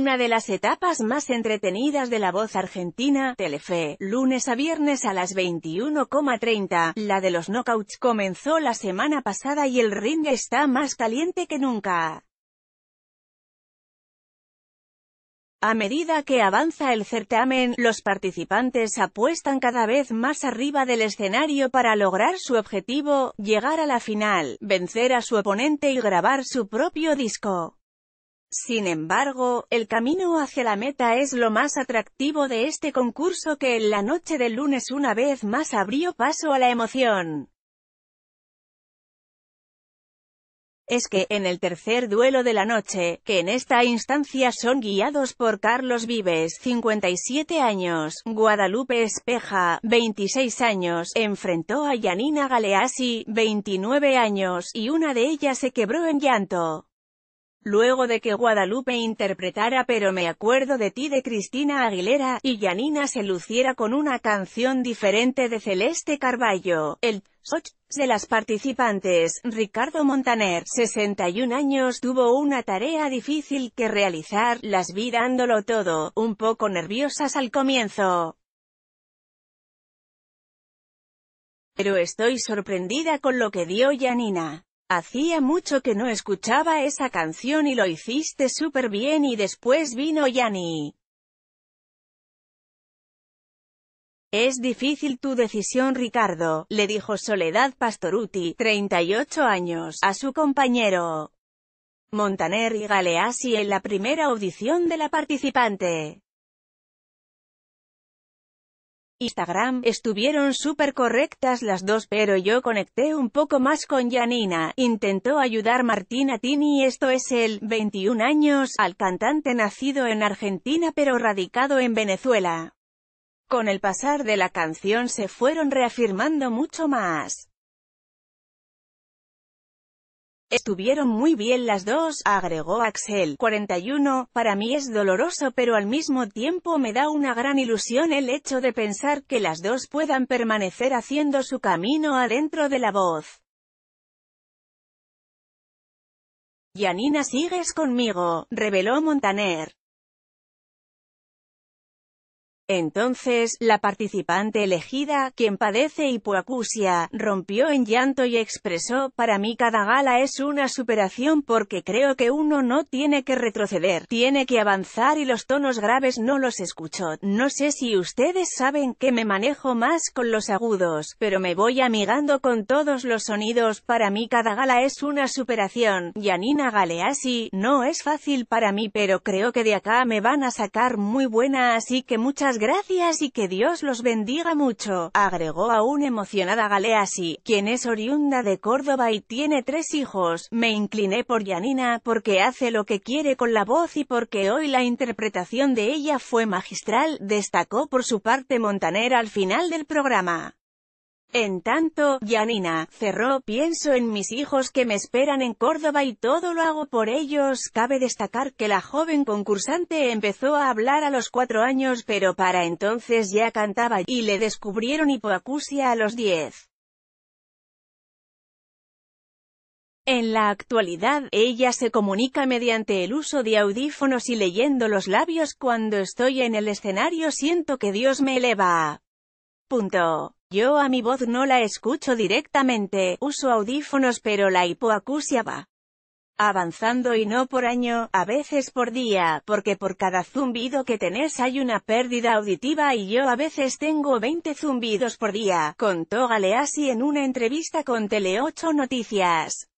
una de las etapas más entretenidas de la voz argentina, Telefe, lunes a viernes a las 21.30. La de los knockouts comenzó la semana pasada y el ring está más caliente que nunca. A medida que avanza el certamen, los participantes apuestan cada vez más arriba del escenario para lograr su objetivo, llegar a la final, vencer a su oponente y grabar su propio disco. Sin embargo, el camino hacia la meta es lo más atractivo de este concurso que en la noche del lunes una vez más abrió paso a la emoción. es que, en el tercer duelo de la noche, que en esta instancia son guiados por Carlos Vives, 57 años, Guadalupe Espeja, 26 años, enfrentó a Yanina Galeasi, 29 años, y una de ellas se quebró en llanto. Luego de que Guadalupe interpretara Pero me acuerdo de ti de Cristina Aguilera, y Janina se luciera con una canción diferente de Celeste Carballo, el de las participantes, Ricardo Montaner, 61 años, tuvo una tarea difícil que realizar, las vi dándolo todo, un poco nerviosas al comienzo. Pero estoy sorprendida con lo que dio Janina. Hacía mucho que no escuchaba esa canción y lo hiciste súper bien y después vino Yanni. Es difícil tu decisión Ricardo, le dijo Soledad Pastoruti, 38 años, a su compañero Montaner y Galeazzi en la primera audición de la participante. Instagram, estuvieron súper correctas las dos pero yo conecté un poco más con Janina, intentó ayudar Martina Tini esto es el 21 años, al cantante nacido en Argentina pero radicado en Venezuela. Con el pasar de la canción se fueron reafirmando mucho más. Estuvieron muy bien las dos, agregó Axel, 41, para mí es doloroso pero al mismo tiempo me da una gran ilusión el hecho de pensar que las dos puedan permanecer haciendo su camino adentro de la voz. Yanina sigues conmigo, reveló Montaner. Entonces, la participante elegida, quien padece hipoacusia, rompió en llanto y expresó, para mí cada gala es una superación porque creo que uno no tiene que retroceder, tiene que avanzar y los tonos graves no los escucho. No sé si ustedes saben que me manejo más con los agudos, pero me voy amigando con todos los sonidos, para mí cada gala es una superación. Yanina Galeasi, no es fácil para mí pero creo que de acá me van a sacar muy buena así que muchas gracias y que Dios los bendiga mucho, agregó aún emocionada Galeasi, quien es oriunda de Córdoba y tiene tres hijos. Me incliné por Yanina porque hace lo que quiere con la voz y porque hoy la interpretación de ella fue magistral, destacó por su parte Montanera al final del programa. En tanto, Yanina, cerró, pienso en mis hijos que me esperan en Córdoba y todo lo hago por ellos. Cabe destacar que la joven concursante empezó a hablar a los cuatro años pero para entonces ya cantaba y le descubrieron hipoacusia a los diez. En la actualidad, ella se comunica mediante el uso de audífonos y leyendo los labios cuando estoy en el escenario siento que Dios me eleva. Punto. Yo a mi voz no la escucho directamente, uso audífonos pero la hipoacusia va avanzando y no por año, a veces por día, porque por cada zumbido que tenés hay una pérdida auditiva y yo a veces tengo 20 zumbidos por día, contó Galeasi en una entrevista con Tele8 Noticias.